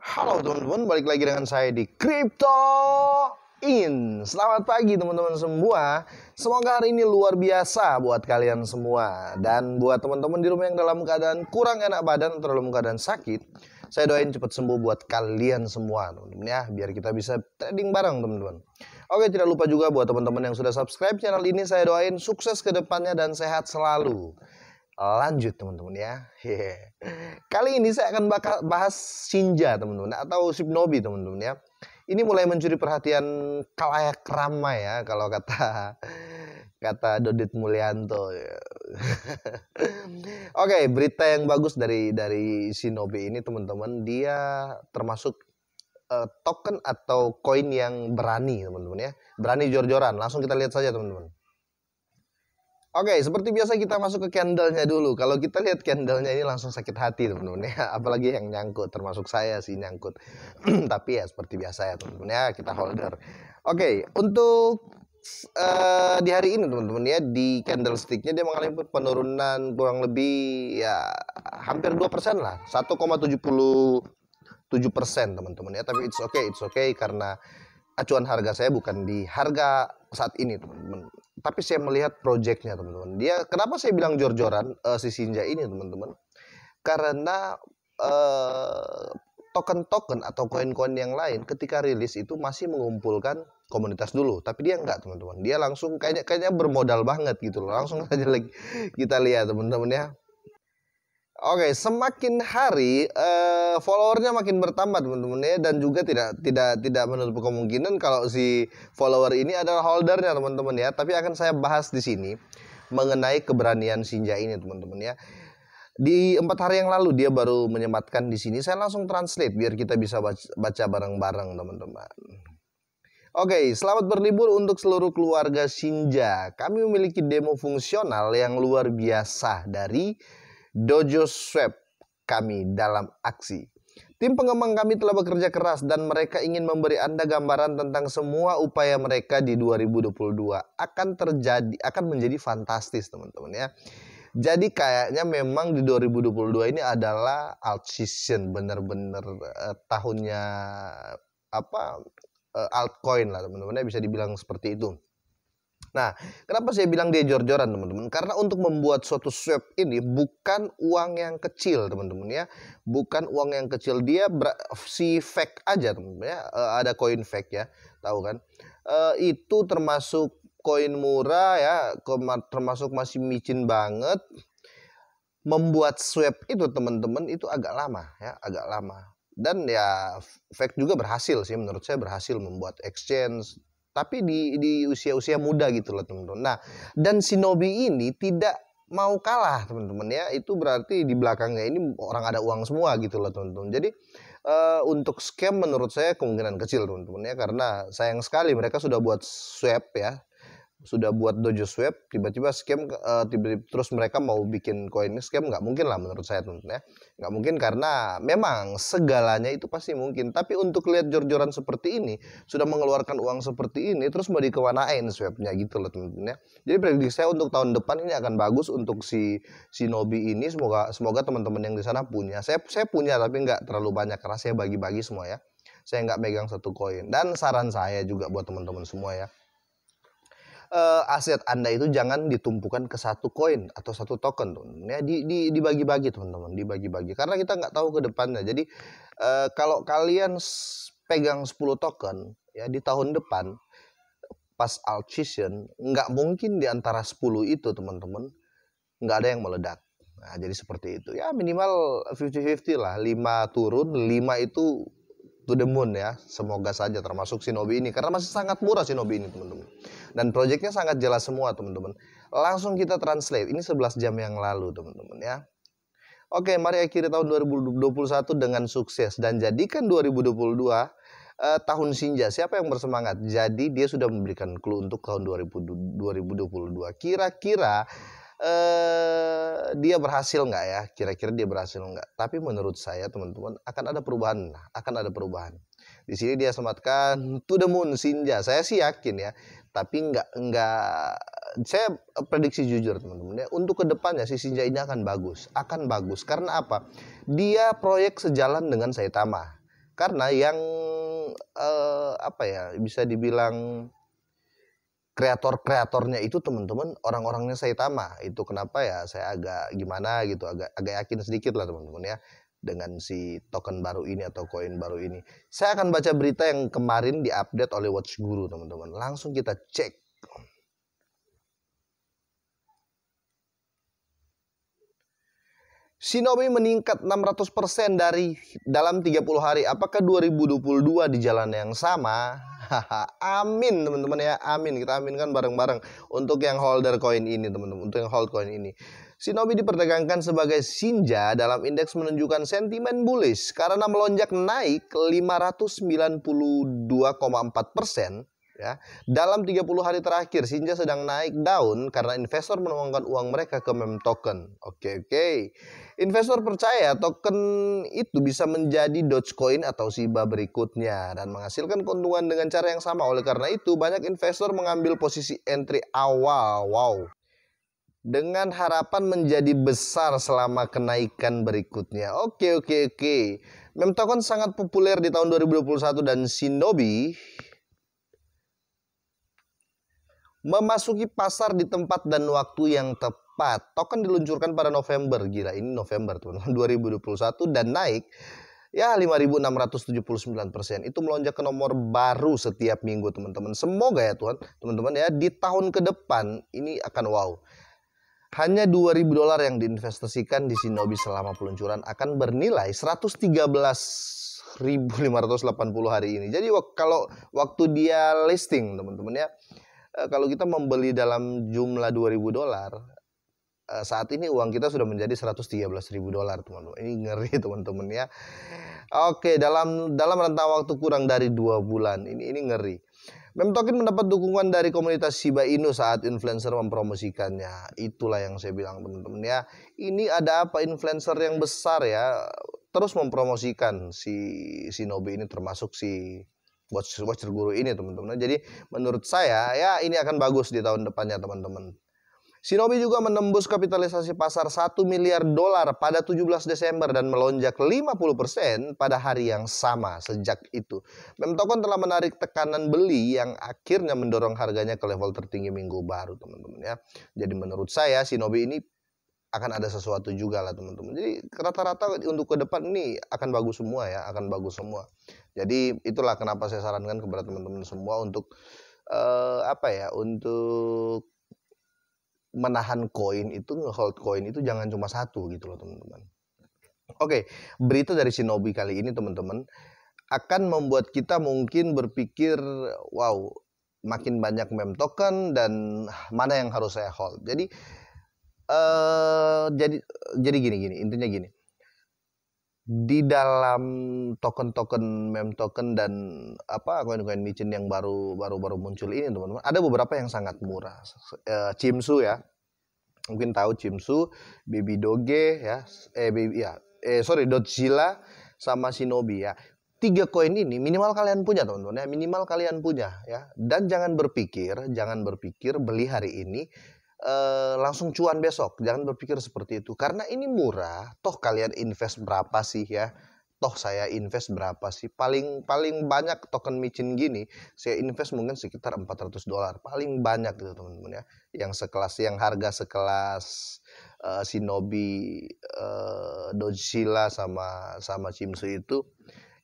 Halo teman-teman, balik lagi dengan saya di Crypto In. Selamat pagi teman-teman semua. Semoga hari ini luar biasa buat kalian semua dan buat teman-teman di rumah yang dalam keadaan kurang enak badan atau dalam keadaan sakit. Saya doain cepat sembuh buat kalian semua, teman-teman ya, biar kita bisa trading bareng, teman-teman. Oke, tidak lupa juga buat teman-teman yang sudah subscribe channel ini, saya doain sukses ke depannya dan sehat selalu lanjut teman-teman ya. Kali ini saya akan bakal bahas Shinja teman-teman atau Shinobi teman-teman ya. Ini mulai mencuri perhatian kalayak ramai ya kalau kata kata Dodit Mulyanto. Ya. Oke, berita yang bagus dari dari Shinobi ini teman-teman, dia termasuk uh, token atau koin yang berani teman-teman ya. Berani jor-joran. Langsung kita lihat saja teman-teman. Oke, okay, seperti biasa kita masuk ke candlenya dulu. Kalau kita lihat candlenya ini langsung sakit hati teman-teman ya. Apalagi yang nyangkut, termasuk saya sih nyangkut. Tapi ya seperti biasa ya teman-teman ya, kita holder. Oke, okay, untuk uh, di hari ini teman-teman ya, di candlesticknya dia mengalami penurunan kurang lebih ya hampir 2% lah. 1,77 persen teman-teman ya tapi it's okay it's okay karena acuan harga saya bukan di harga saat ini teman-teman tapi saya melihat proyeknya teman-teman. Dia kenapa saya bilang jor-joran uh, si Sinja ini teman-teman? Karena eh, token-token uh, atau koin-koin yang lain ketika rilis itu masih mengumpulkan komunitas dulu, tapi dia enggak teman-teman. Dia langsung kayaknya kayaknya bermodal banget gitu loh. Langsung aja lagi kita lihat teman-teman ya. Oke, okay, semakin hari uh, followernya makin bertambah teman-teman ya dan juga tidak tidak tidak menutup kemungkinan kalau si follower ini adalah holdernya teman-teman ya. Tapi akan saya bahas di sini mengenai keberanian Sinja ini teman-teman ya. Di empat hari yang lalu dia baru menyematkan di sini. Saya langsung translate biar kita bisa baca bareng-bareng teman-teman. Oke, okay, selamat berlibur untuk seluruh keluarga Sinja. Kami memiliki demo fungsional yang luar biasa dari Dojo Swap kami dalam aksi. Tim pengembang kami telah bekerja keras dan mereka ingin memberi Anda gambaran tentang semua upaya mereka di 2022 akan terjadi akan menjadi fantastis, teman-teman ya. Jadi kayaknya memang di 2022 ini adalah alt season benar-benar eh, tahunnya apa eh, altcoin lah teman-teman ya bisa dibilang seperti itu. Nah, kenapa saya bilang dia jor-joran teman-teman? Karena untuk membuat suatu swap ini bukan uang yang kecil teman-teman ya. Bukan uang yang kecil, dia si fake aja teman-teman ya. E, ada koin fake ya, tahu kan? E, itu termasuk koin murah ya, termasuk masih micin banget. Membuat swap itu teman-teman itu agak lama ya, agak lama dan ya Fake juga berhasil sih menurut saya berhasil membuat exchange tapi di di usia-usia muda gitu loh teman-teman. Nah, dan Shinobi ini tidak mau kalah teman-teman ya. Itu berarti di belakangnya ini orang ada uang semua gitu loh teman-teman. Jadi uh, untuk scam menurut saya kemungkinan kecil teman-teman ya karena sayang sekali mereka sudah buat swab ya sudah buat dojo swap tiba-tiba scam uh, tiba-tiba terus mereka mau bikin koin scam nggak mungkin lah menurut saya teman ya nggak mungkin karena memang segalanya itu pasti mungkin tapi untuk lihat jor-joran seperti ini sudah mengeluarkan uang seperti ini terus mau dikewanain swapnya gitu loh teman-teman ya jadi prediksi saya untuk tahun depan ini akan bagus untuk si si Nobi ini semoga semoga teman-teman yang di sana punya saya saya punya tapi nggak terlalu banyak karena saya bagi-bagi semua ya saya nggak megang satu koin dan saran saya juga buat teman-teman semua ya uh, aset Anda itu jangan ditumpukan ke satu koin atau satu token, teman. Ya, di, di, dibagi-bagi, teman-teman, dibagi-bagi. Karena kita nggak tahu ke depannya. Jadi uh, kalau kalian pegang 10 token ya di tahun depan pas alt nggak mungkin di antara 10 itu teman-teman nggak ada yang meledak. Nah, jadi seperti itu. Ya minimal 50-50 lah. 5 turun, 5 itu to the moon ya. Semoga saja termasuk Shinobi ini karena masih sangat murah Shinobi ini teman-teman. Dan proyeknya sangat jelas semua teman-teman. Langsung kita translate. Ini 11 jam yang lalu teman-teman ya. Oke, mari akhiri tahun 2021 dengan sukses dan jadikan 2022 eh, tahun Sinja. Siapa yang bersemangat? Jadi dia sudah memberikan clue untuk tahun 2022. Kira-kira Eh, dia berhasil nggak ya? Kira-kira dia berhasil nggak? Tapi menurut saya teman-teman akan ada perubahan, akan ada perubahan. Di sini dia sematkan to the moon Sinja. Saya sih yakin ya, tapi nggak nggak saya prediksi jujur teman-teman ya untuk kedepannya si Sinja ini akan bagus akan bagus karena apa dia proyek sejalan dengan Saitama karena yang eh, apa ya bisa dibilang kreator-kreatornya itu teman-teman orang-orangnya Saitama itu kenapa ya saya agak gimana gitu agak agak yakin sedikit lah teman-teman ya dengan si token baru ini atau koin baru ini. Saya akan baca berita yang kemarin diupdate oleh Watch Guru, teman-teman. Langsung kita cek. Shinobi meningkat 600% dari dalam 30 hari. Apakah 2022 di jalan yang sama? amin teman-teman ya, amin. Kita aminkan bareng-bareng untuk yang holder koin ini teman-teman, untuk yang hold koin ini. Shinobi diperdagangkan sebagai Shinja dalam indeks menunjukkan sentimen bullish karena melonjak naik 592,4 persen Ya. Dalam 30 hari terakhir, Shinja sedang naik daun karena investor menuangkan uang mereka ke meme token. Oke, okay, oke. Okay. Investor percaya token itu bisa menjadi Dogecoin atau Shiba berikutnya dan menghasilkan keuntungan dengan cara yang sama. Oleh karena itu, banyak investor mengambil posisi entry awal. Wow. Dengan harapan menjadi besar selama kenaikan berikutnya. Oke, okay, oke, oke. Meme token sangat populer di tahun 2021 dan Shinobi memasuki pasar di tempat dan waktu yang tepat. Token diluncurkan pada November, gila ini November tuh, 2021 dan naik ya 5.679 persen. Itu melonjak ke nomor baru setiap minggu teman-teman. Semoga ya Tuhan, teman-teman ya di tahun ke depan ini akan wow. Hanya 2.000 dolar yang diinvestasikan di Shinobi selama peluncuran akan bernilai 113.580 hari ini. Jadi kalau waktu dia listing teman-teman ya, Eh, kalau kita membeli dalam jumlah 2000 dolar, eh, saat ini uang kita sudah menjadi 113.000 dolar teman-teman ini ngeri teman-teman ya oke dalam dalam rentang waktu kurang dari dua bulan ini ini ngeri Mem token mendapat dukungan dari komunitas Shiba Inu saat influencer mempromosikannya. Itulah yang saya bilang teman-teman ya. Ini ada apa influencer yang besar ya terus mempromosikan si Shinobi ini termasuk si watch watcher guru ini teman-teman. Nah, jadi menurut saya ya ini akan bagus di tahun depannya teman-teman. Shinobi juga menembus kapitalisasi pasar 1 miliar dolar pada 17 Desember dan melonjak 50% pada hari yang sama sejak itu. Mem Token telah menarik tekanan beli yang akhirnya mendorong harganya ke level tertinggi minggu baru teman-teman ya. Jadi menurut saya Shinobi ini akan ada sesuatu juga lah teman-teman. Jadi rata-rata untuk ke depan ini akan bagus semua ya, akan bagus semua. Jadi itulah kenapa saya sarankan kepada teman-teman semua untuk uh, apa ya, untuk menahan koin itu hold koin itu jangan cuma satu gitu loh teman-teman. Oke, berita dari Shinobi kali ini teman-teman akan membuat kita mungkin berpikir wow makin banyak mem token dan mana yang harus saya hold. Jadi Eh, jadi jadi gini gini intinya gini di dalam token-token mem token dan apa koin-koin micin yang baru baru baru muncul ini teman-teman ada beberapa yang sangat murah e, Chimsu ya mungkin tahu Chimsu, Baby Doge ya eh baby ya eh sorry Dotzilla sama Shinobi ya tiga koin ini minimal kalian punya teman-teman ya minimal kalian punya ya dan jangan berpikir jangan berpikir beli hari ini eh, langsung cuan besok. Jangan berpikir seperti itu. Karena ini murah, toh kalian invest berapa sih ya? Toh saya invest berapa sih? Paling paling banyak token micin gini, saya invest mungkin sekitar 400 dolar. Paling banyak gitu teman-teman ya. Yang sekelas, yang harga sekelas uh, Shinobi, uh, Dojila sama sama Chimsu itu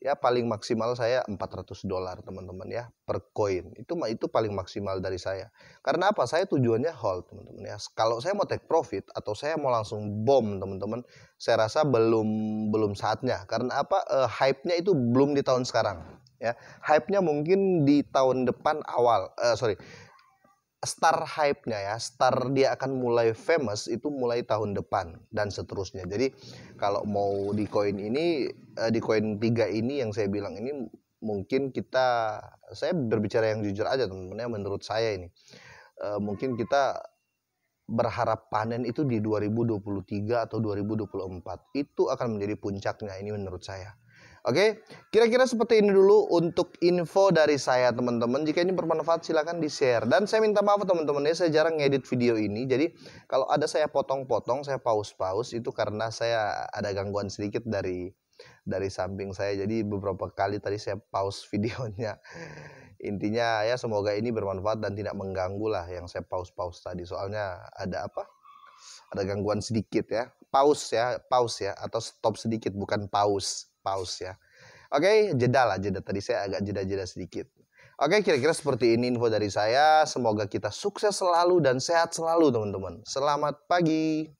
ya paling maksimal saya 400 dolar teman-teman ya per koin itu itu paling maksimal dari saya karena apa saya tujuannya hold teman-teman ya kalau saya mau take profit atau saya mau langsung bom teman-teman saya rasa belum belum saatnya karena apa e, hype-nya itu belum di tahun sekarang ya hype-nya mungkin di tahun depan awal e, sorry star hype-nya ya, star dia akan mulai famous itu mulai tahun depan dan seterusnya. Jadi kalau mau di koin ini eh, di koin 3 ini yang saya bilang ini mungkin kita saya berbicara yang jujur aja teman-teman ya menurut saya ini. Eh, mungkin kita berharap panen itu di 2023 atau 2024. Itu akan menjadi puncaknya ini menurut saya Oke, kira-kira seperti ini dulu untuk info dari saya teman-teman. Jika ini bermanfaat silahkan di-share. Dan saya minta maaf teman-teman ya, saya jarang ngedit video ini. Jadi kalau ada saya potong-potong, saya pause-pause itu karena saya ada gangguan sedikit dari dari samping saya. Jadi beberapa kali tadi saya pause videonya. Intinya ya semoga ini bermanfaat dan tidak mengganggu lah yang saya pause-pause tadi. Soalnya ada apa? Ada gangguan sedikit ya. Pause ya, pause ya atau stop sedikit bukan pause pause ya. Oke, jeda lah jeda. Tadi saya agak jeda-jeda sedikit. Oke, kira-kira seperti ini info dari saya. Semoga kita sukses selalu dan sehat selalu, teman-teman. Selamat pagi.